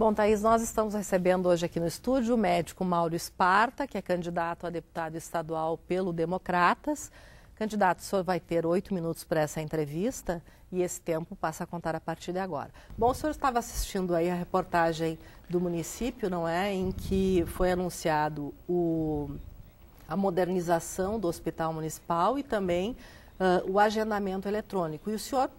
Bom, Thaís, nós estamos recebendo hoje aqui no estúdio o médico Mauro Esparta, que é candidato a deputado estadual pelo Democratas. Candidato, o senhor vai ter oito minutos para essa entrevista e esse tempo passa a contar a partir de agora. Bom, o senhor estava assistindo aí a reportagem do município, não é? Em que foi anunciado o, a modernização do hospital municipal e também uh, o agendamento eletrônico. E o senhor,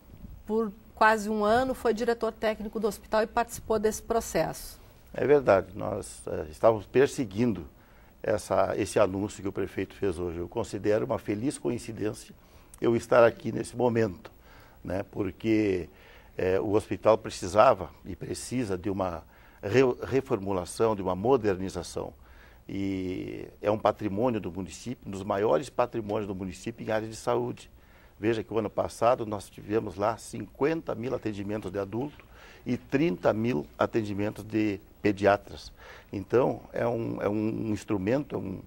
por quase um ano, foi diretor técnico do hospital e participou desse processo. É verdade, nós eh, estávamos perseguindo essa, esse anúncio que o prefeito fez hoje. Eu considero uma feliz coincidência eu estar aqui nesse momento, né? porque eh, o hospital precisava e precisa de uma re reformulação, de uma modernização. E é um patrimônio do município, um dos maiores patrimônios do município em área de saúde. Veja que o ano passado nós tivemos lá 50 mil atendimentos de adulto e 30 mil atendimentos de pediatras. Então, é um, é um instrumento, é um,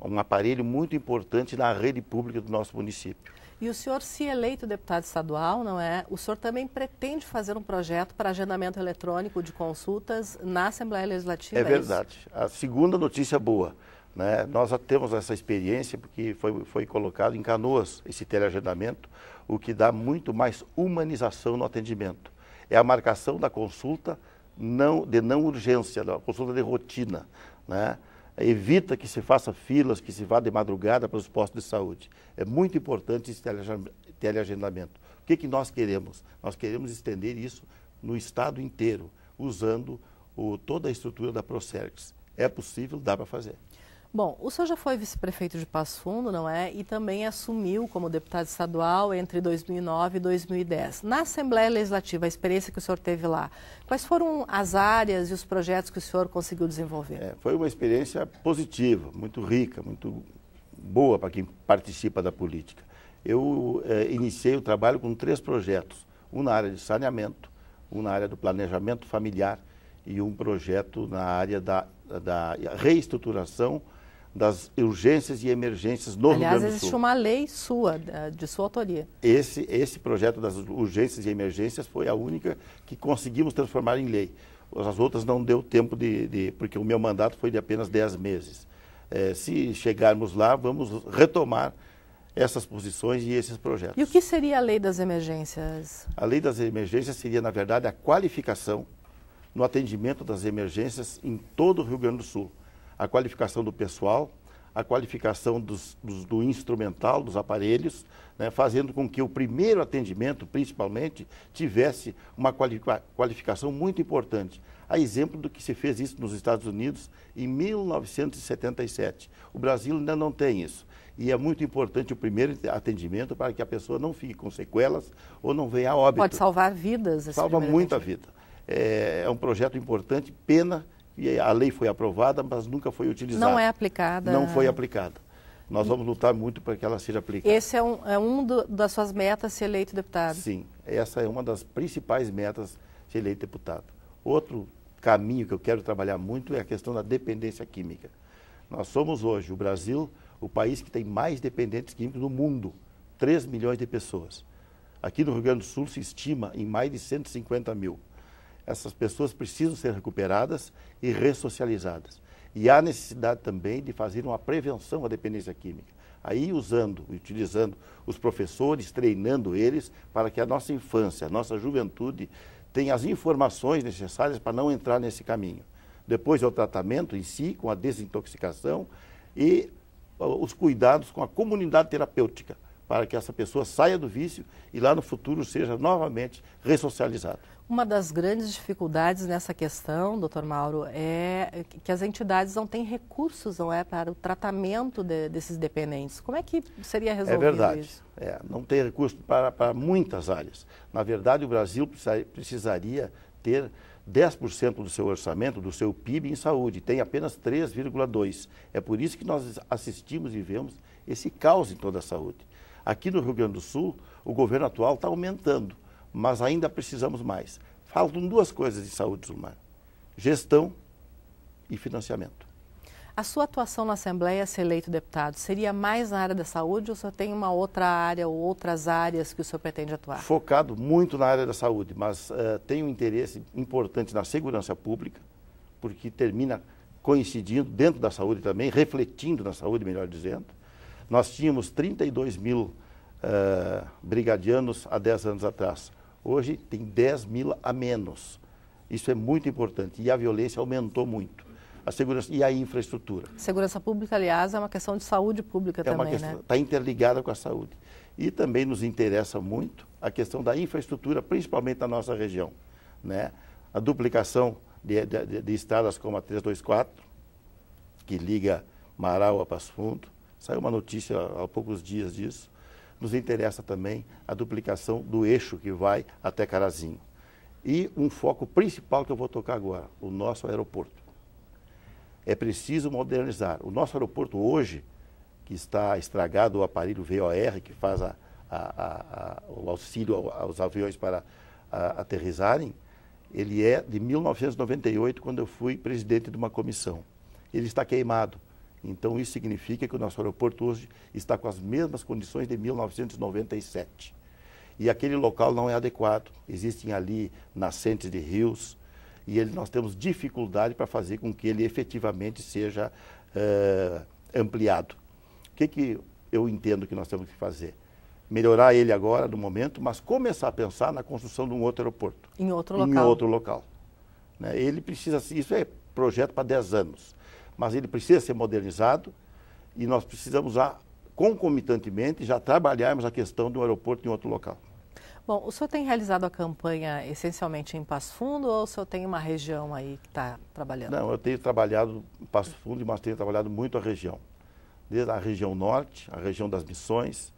é um aparelho muito importante na rede pública do nosso município. E o senhor, se eleito deputado estadual, não é? O senhor também pretende fazer um projeto para agendamento eletrônico de consultas na Assembleia Legislativa? É, é verdade. A segunda notícia boa. Né? Nós já temos essa experiência porque foi, foi colocado em canoas esse teleagendamento, o que dá muito mais humanização no atendimento. É a marcação da consulta não, de não urgência, da consulta de rotina. Né? Evita que se faça filas, que se vá de madrugada para os postos de saúde. É muito importante esse teleagendamento. O que, que nós queremos? Nós queremos estender isso no estado inteiro, usando o, toda a estrutura da Procerx. É possível, dá para fazer. Bom, o senhor já foi vice-prefeito de Passo Fundo, não é? E também assumiu como deputado estadual entre 2009 e 2010. Na Assembleia Legislativa, a experiência que o senhor teve lá, quais foram as áreas e os projetos que o senhor conseguiu desenvolver? É, foi uma experiência positiva, muito rica, muito boa para quem participa da política. Eu é, iniciei o trabalho com três projetos: um na área de saneamento, um na área do planejamento familiar e um projeto na área da, da reestruturação das urgências e emergências no Aliás, Rio Grande do Sul. existe uma lei sua, de sua autoria. Esse, esse projeto das urgências e emergências foi a única que conseguimos transformar em lei. As outras não deu tempo de... de porque o meu mandato foi de apenas 10 meses. É, se chegarmos lá, vamos retomar essas posições e esses projetos. E o que seria a lei das emergências? A lei das emergências seria, na verdade, a qualificação no atendimento das emergências em todo o Rio Grande do Sul a qualificação do pessoal, a qualificação dos, dos, do instrumental, dos aparelhos, né, fazendo com que o primeiro atendimento, principalmente, tivesse uma qualificação muito importante. A exemplo do que se fez isso nos Estados Unidos em 1977. O Brasil ainda não tem isso. E é muito importante o primeiro atendimento para que a pessoa não fique com sequelas ou não venha a óbito. Pode salvar vidas. Salva muita vida. É, é um projeto importante, pena e a lei foi aprovada, mas nunca foi utilizada. Não é aplicada. Não foi aplicada. Nós vamos lutar muito para que ela seja aplicada. Esse é um, é um do, das suas metas ser eleito deputado? Sim, essa é uma das principais metas ser eleito deputado. Outro caminho que eu quero trabalhar muito é a questão da dependência química. Nós somos hoje, o Brasil, o país que tem mais dependentes químicos no mundo, 3 milhões de pessoas. Aqui no Rio Grande do Sul se estima em mais de 150 mil essas pessoas precisam ser recuperadas e ressocializadas. E há necessidade também de fazer uma prevenção à dependência química. Aí usando, utilizando os professores, treinando eles para que a nossa infância, a nossa juventude tenha as informações necessárias para não entrar nesse caminho. Depois é o tratamento em si, com a desintoxicação e ah, os cuidados com a comunidade terapêutica para que essa pessoa saia do vício e lá no futuro seja novamente ressocializada. Uma das grandes dificuldades nessa questão, doutor Mauro, é que as entidades não têm recursos não é, para o tratamento de, desses dependentes. Como é que seria é resolvido é verdade. isso? É, não tem recurso para, para muitas áreas. Na verdade, o Brasil precisaria ter 10% do seu orçamento, do seu PIB em saúde, tem apenas 3,2%. É por isso que nós assistimos e vemos esse caos em toda a saúde. Aqui no Rio Grande do Sul, o governo atual está aumentando, mas ainda precisamos mais. Faltam duas coisas em saúde humana: gestão e financiamento. A sua atuação na Assembleia, se eleito deputado, seria mais na área da saúde ou só tem uma outra área ou outras áreas que o senhor pretende atuar? Focado muito na área da saúde, mas uh, tem um interesse importante na segurança pública, porque termina coincidindo dentro da saúde também, refletindo na saúde, melhor dizendo. Nós tínhamos 32 mil uh, brigadianos há 10 anos atrás. Hoje tem 10 mil a menos. Isso é muito importante. E a violência aumentou muito. A segurança e a infraestrutura. Segurança pública, aliás, é uma questão de saúde pública é também, questão, né? Está interligada com a saúde. E também nos interessa muito a questão da infraestrutura, principalmente na nossa região. Né? A duplicação de, de, de estradas como a 324, que liga Marau a Passo Fundo, Saiu uma notícia há poucos dias disso. Nos interessa também a duplicação do eixo que vai até Carazinho. E um foco principal que eu vou tocar agora, o nosso aeroporto. É preciso modernizar. O nosso aeroporto hoje, que está estragado o aparelho VOR, que faz a, a, a, o auxílio aos aviões para aterrizarem, ele é de 1998, quando eu fui presidente de uma comissão. Ele está queimado então, isso significa que o nosso aeroporto hoje está com as mesmas condições de 1997. E aquele local não é adequado. Existem ali nascentes de rios e ele, nós temos dificuldade para fazer com que ele efetivamente seja uh, ampliado. O que, que eu entendo que nós temos que fazer? Melhorar ele agora, no momento, mas começar a pensar na construção de um outro aeroporto. Em outro local. Em outro local. Né? Ele precisa, isso é projeto para 10 anos mas ele precisa ser modernizado e nós precisamos já, concomitantemente, já trabalharmos a questão do aeroporto em outro local. Bom, o senhor tem realizado a campanha essencialmente em Passo Fundo ou o senhor tem uma região aí que está trabalhando? Não, eu tenho trabalhado em Passo Fundo, mas tenho trabalhado muito a região. Desde a região norte, a região das missões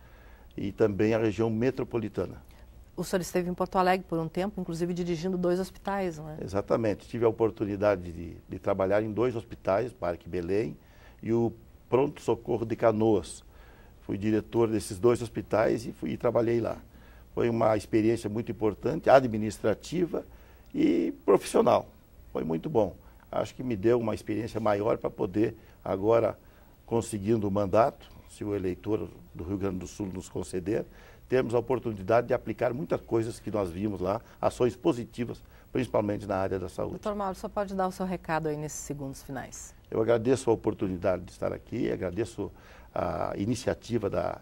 e também a região metropolitana. O senhor esteve em Porto Alegre por um tempo, inclusive dirigindo dois hospitais, não é? Exatamente. Tive a oportunidade de, de trabalhar em dois hospitais, Parque Belém e o Pronto Socorro de Canoas. Fui diretor desses dois hospitais e, fui, e trabalhei lá. Foi uma experiência muito importante, administrativa e profissional. Foi muito bom. Acho que me deu uma experiência maior para poder, agora conseguindo o mandato, se o eleitor do Rio Grande do Sul nos conceder, termos a oportunidade de aplicar muitas coisas que nós vimos lá, ações positivas, principalmente na área da saúde. Doutor Mauro, só pode dar o seu recado aí nesses segundos finais. Eu agradeço a oportunidade de estar aqui, agradeço a iniciativa da,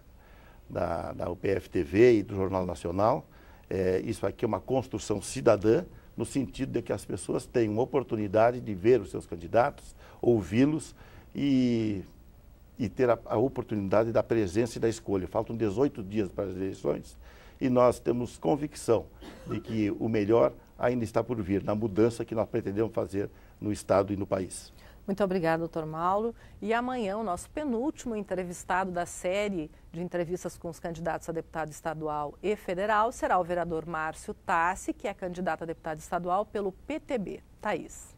da, da UPF-TV e do Jornal Nacional. É, isso aqui é uma construção cidadã, no sentido de que as pessoas tenham oportunidade de ver os seus candidatos, ouvi-los e e ter a, a oportunidade da presença e da escolha. Faltam 18 dias para as eleições e nós temos convicção de que o melhor ainda está por vir na mudança que nós pretendemos fazer no Estado e no país. Muito obrigada, doutor Mauro. E amanhã, o nosso penúltimo entrevistado da série de entrevistas com os candidatos a deputado estadual e federal será o vereador Márcio Tassi, que é candidato a deputado estadual pelo PTB. Thaís.